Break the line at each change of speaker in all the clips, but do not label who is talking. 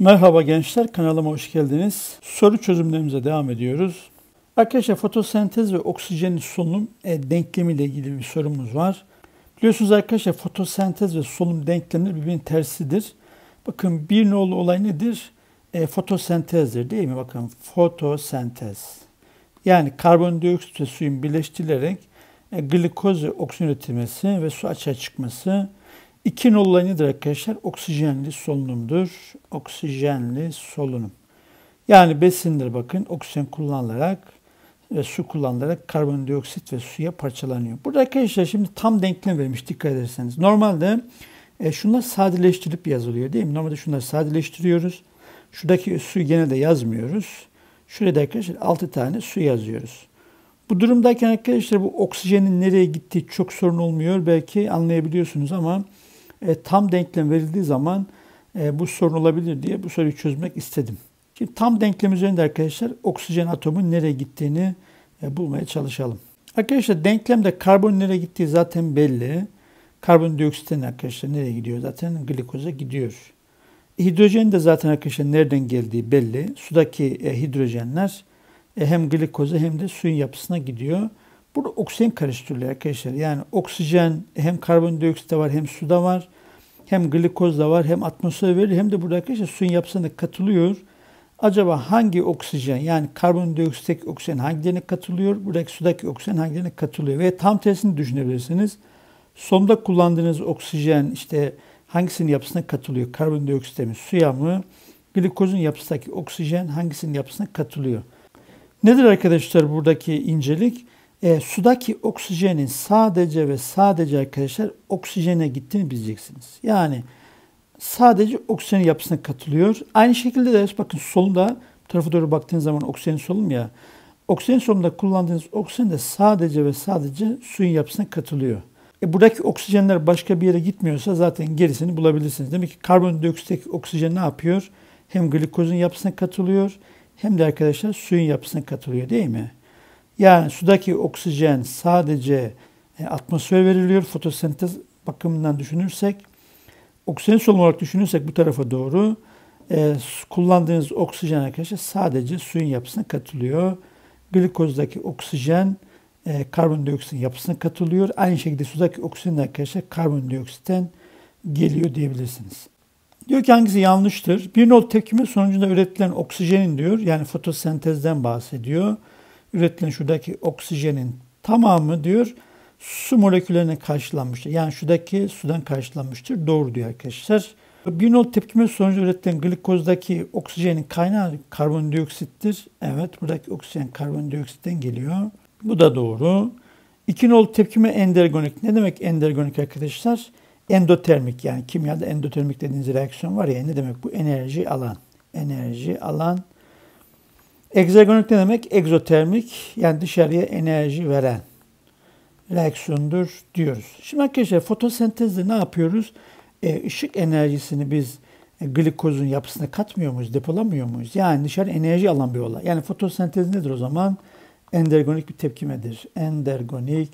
Merhaba gençler, kanalıma hoş geldiniz. Soru çözümlerimize devam ediyoruz. Arkadaşlar fotosentez ve oksijenin solunum e, denklemi ile ilgili bir sorumuz var. Biliyorsunuz arkadaşlar fotosentez ve solunum denklemleri birbirinin tersidir. Bakın bir nolu olay nedir? E, fotosentezdir değil mi? Bakın fotosentez. Yani karbondioksit ve suyun birleştirilerek e, glikoz ve oksijen üretilmesi ve su açığa çıkması İki nolu nedir arkadaşlar? Oksijenli solunumdur. Oksijenli solunum. Yani besindir bakın. Oksijen kullanılarak ve su kullanılarak karbondioksit ve suya parçalanıyor. Burada arkadaşlar şimdi tam denklem vermiş dikkat ederseniz. Normalde e, şunlar sadeleştirilip yazılıyor değil mi? Normalde şunları sadeleştiriyoruz. Şuradaki su gene de yazmıyoruz. Şurada arkadaşlar 6 tane su yazıyoruz. Bu durumdayken arkadaşlar bu oksijenin nereye gittiği çok sorun olmuyor. Belki anlayabiliyorsunuz ama e, tam denklem verildiği zaman e, bu sorun olabilir diye bu soruyu çözmek istedim. Şimdi tam denklem üzerinde arkadaşlar oksijen atomun nereye gittiğini e, bulmaya çalışalım. Arkadaşlar denklemde karbon nereye gittiği zaten belli. Karbondioksitten arkadaşlar nereye gidiyor zaten? Glikoza gidiyor. Hidrojen de zaten arkadaşlar nereden geldiği belli. Sudaki e, hidrojenler e, hem glikoza hem de suyun yapısına gidiyor. Burada oksijen karıştırılıyor arkadaşlar. Yani oksijen hem karbondioksitte var hem suda var hem glikoz da var hem atmosfer verir hem de buradaki işte suyun yapısına katılıyor. Acaba hangi oksijen yani karbondioksitteki oksijen hangilerine katılıyor? Buradaki sudaki oksijen hangilerine katılıyor? Ve tam tersini düşünebilirsiniz. Sonda kullandığınız oksijen işte hangisinin yapısına katılıyor? Karbondioksite mi, suya mı? Glikozun yapısındaki oksijen hangisinin yapısına katılıyor? Nedir arkadaşlar buradaki incelik? E, sudaki oksijenin sadece ve sadece arkadaşlar oksijene gittiğini bileceksiniz. Yani sadece oksijen yapısına katılıyor. Aynı şekilde de bakın solunda tarafa doğru baktığınız zaman oksijen solum ya. Oksijen solunda kullandığınız oksijen de sadece ve sadece suyun yapısına katılıyor. E buradaki oksijenler başka bir yere gitmiyorsa zaten gerisini bulabilirsiniz. Demek ki karbondioksitteki oksijen ne yapıyor? Hem glikozun yapısına katılıyor hem de arkadaşlar suyun yapısına katılıyor değil mi? Yani sudaki oksijen sadece e, atmosfer veriliyor. Fotosentez bakımından düşünürsek, oksijen solunum olarak düşünürsek bu tarafa doğru e, kullandığınız oksijen arkadaşlar sadece suyun yapısına katılıyor. Glikozdaki oksijen e, karbondioksit yapısına katılıyor. Aynı şekilde sudaki oksijen arkadaşlar karbondioksitten geliyor diyebilirsiniz. Diyor ki hangisi yanlıştır? Bir nol tepkime sonucunda üretilen oksijenin diyor yani fotosentezden bahsediyor üretilen şuradaki oksijenin tamamı diyor su moleküllerine karşılanmıştır. Yani şuradaki sudan karşılanmıştır. Doğru diyor arkadaşlar. Binol tepkime sonucu üretilen glikozdaki oksijenin kaynağı karbondioksittir. Evet buradaki oksijen karbondioksitten geliyor. Bu da doğru. İkinol tepkime endergonik. Ne demek endergonik arkadaşlar? Endotermik yani kimyada endotermik dediğiniz reaksiyon var ya ne demek bu enerji alan. Enerji alan Egzogonik ne demek? Egzotermik yani dışarıya enerji veren reaksiyondur diyoruz. Şimdi arkadaşlar fotosentezde ne yapıyoruz? E, ışık enerjisini biz e, glikozun yapısına katmıyor muyuz, depolamıyor muyuz? Yani dışarı enerji alan bir olay. Yani fotosentez nedir o zaman? Endergonik bir tepkimedir. Endergonik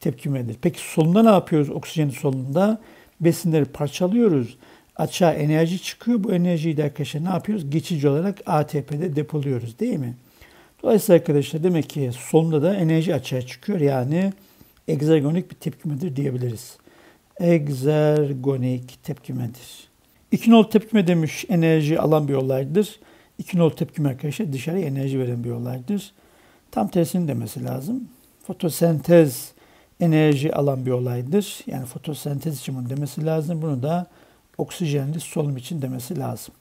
tepkimedir. Peki solunda ne yapıyoruz oksijenin solunda? Besinleri parçalıyoruz açığa enerji çıkıyor. Bu enerjiyi de arkadaşlar ne yapıyoruz? Geçici olarak ATP'de depoluyoruz değil mi? Dolayısıyla arkadaşlar demek ki sonunda da enerji açığa çıkıyor. Yani egzergonik bir tepkimedir diyebiliriz. Egzergonik tepkimedir. 2 nol tepkime demiş enerji alan bir olaydır. 2 nol tepkime arkadaşlar dışarıya enerji veren bir olaydır. Tam tersini demesi lazım. Fotosentez enerji alan bir olaydır. Yani fotosentez için bunu demesi lazım. Bunu da oksijenli solunum için demesi lazım.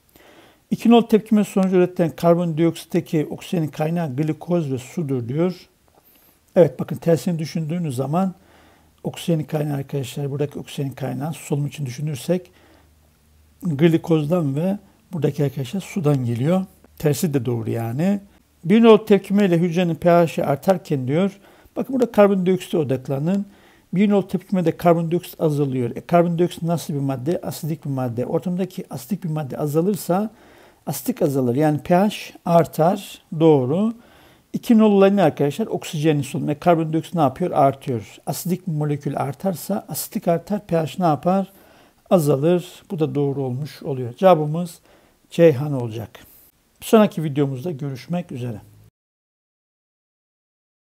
İkinol tepkime sonucu üretilen karbondioksitteki oksijenin kaynağı glikoz ve sudur diyor. Evet bakın tersini düşündüğünüz zaman oksijenin kaynağı arkadaşlar buradaki oksijenin kaynağı solunum için düşünürsek glikozdan ve buradaki arkadaşlar sudan geliyor. Tersi de doğru yani. Bir nol tepkimeyle hücrenin pH'i artarken diyor. Bakın burada karbondioksite odaklanın. Bir nol tepkimede karbondioksit azalıyor. E, karbondioksit nasıl bir madde? Asidik bir madde. Ortamdaki asidik bir madde azalırsa asidik azalır. Yani pH artar. Doğru. İki nol olayı ne arkadaşlar? Oksijenin solunum. E, karbondioksit ne yapıyor? Artıyor. Asidik molekül artarsa asidik artar. pH ne yapar? Azalır. Bu da doğru olmuş oluyor. Cevabımız Ceyhan olacak. Bir sonraki videomuzda görüşmek üzere.